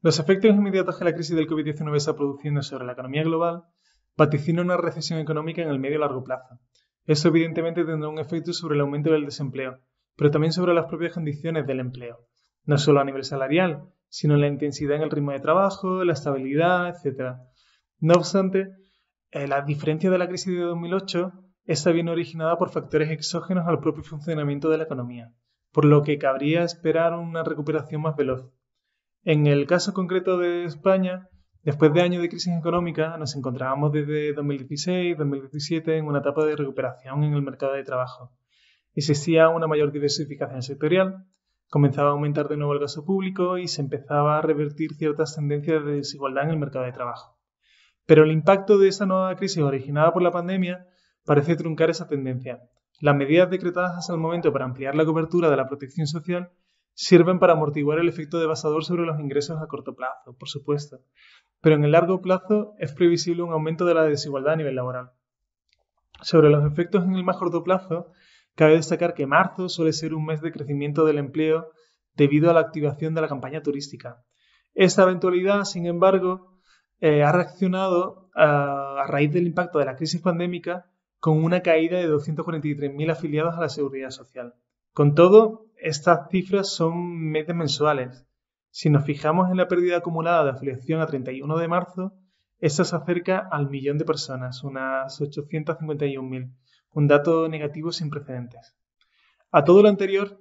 Los efectos inmediatos que la crisis del COVID-19 está produciendo sobre la economía global vaticinan una recesión económica en el medio y largo plazo. Esto evidentemente tendrá un efecto sobre el aumento del desempleo, pero también sobre las propias condiciones del empleo, no solo a nivel salarial, sino en la intensidad en el ritmo de trabajo, la estabilidad, etc. No obstante, eh, la diferencia de la crisis de 2008 está bien originada por factores exógenos al propio funcionamiento de la economía, por lo que cabría esperar una recuperación más veloz en el caso concreto de España, después de años de crisis económica, nos encontrábamos desde 2016-2017 en una etapa de recuperación en el mercado de trabajo. Existía una mayor diversificación sectorial, comenzaba a aumentar de nuevo el gasto público y se empezaba a revertir ciertas tendencias de desigualdad en el mercado de trabajo. Pero el impacto de esa nueva crisis originada por la pandemia parece truncar esa tendencia. Las medidas decretadas hasta el momento para ampliar la cobertura de la protección social sirven para amortiguar el efecto devastador sobre los ingresos a corto plazo, por supuesto, pero en el largo plazo es previsible un aumento de la desigualdad a nivel laboral. Sobre los efectos en el más corto plazo, cabe destacar que marzo suele ser un mes de crecimiento del empleo debido a la activación de la campaña turística. Esta eventualidad, sin embargo, eh, ha reaccionado a, a raíz del impacto de la crisis pandémica con una caída de 243.000 afiliados a la seguridad social. Con todo, estas cifras son meses mensuales. Si nos fijamos en la pérdida acumulada de afiliación a 31 de marzo, esta se acerca al millón de personas, unas 851.000, un dato negativo sin precedentes. A todo lo anterior,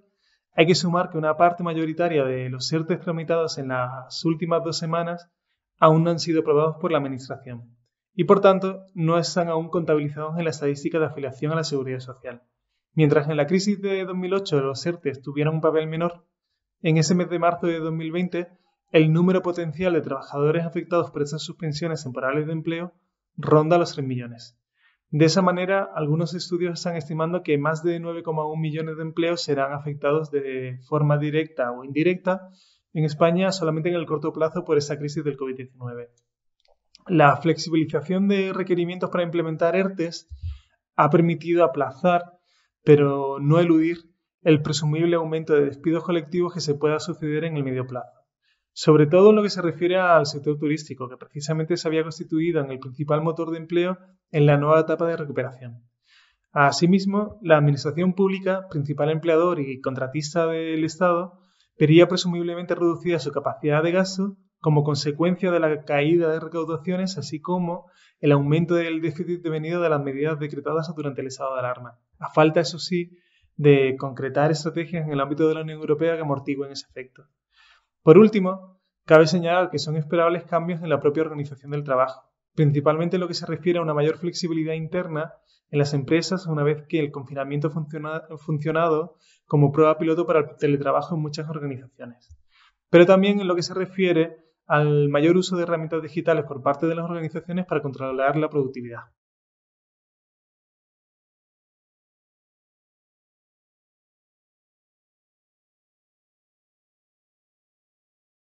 hay que sumar que una parte mayoritaria de los ERTE tramitados en las últimas dos semanas aún no han sido aprobados por la Administración y, por tanto, no están aún contabilizados en la estadística de afiliación a la Seguridad Social. Mientras en la crisis de 2008 los ERTEs tuvieron un papel menor, en ese mes de marzo de 2020 el número potencial de trabajadores afectados por esas suspensiones temporales de empleo ronda los 3 millones. De esa manera, algunos estudios están estimando que más de 9,1 millones de empleos serán afectados de forma directa o indirecta en España solamente en el corto plazo por esa crisis del COVID-19. La flexibilización de requerimientos para implementar ERTES ha permitido aplazar pero no eludir el presumible aumento de despidos colectivos que se pueda suceder en el medio plazo, sobre todo en lo que se refiere al sector turístico, que precisamente se había constituido en el principal motor de empleo en la nueva etapa de recuperación. Asimismo, la Administración Pública, principal empleador y contratista del Estado, vería presumiblemente reducida su capacidad de gasto como consecuencia de la caída de recaudaciones, así como el aumento del déficit devenido de las medidas decretadas durante el estado de alarma, a falta, eso sí, de concretar estrategias en el ámbito de la Unión Europea que amortiguen ese efecto. Por último, cabe señalar que son esperables cambios en la propia organización del trabajo, principalmente en lo que se refiere a una mayor flexibilidad interna en las empresas una vez que el confinamiento ha funcionado como prueba piloto para el teletrabajo en muchas organizaciones, pero también en lo que se refiere al mayor uso de herramientas digitales por parte de las organizaciones para controlar la productividad.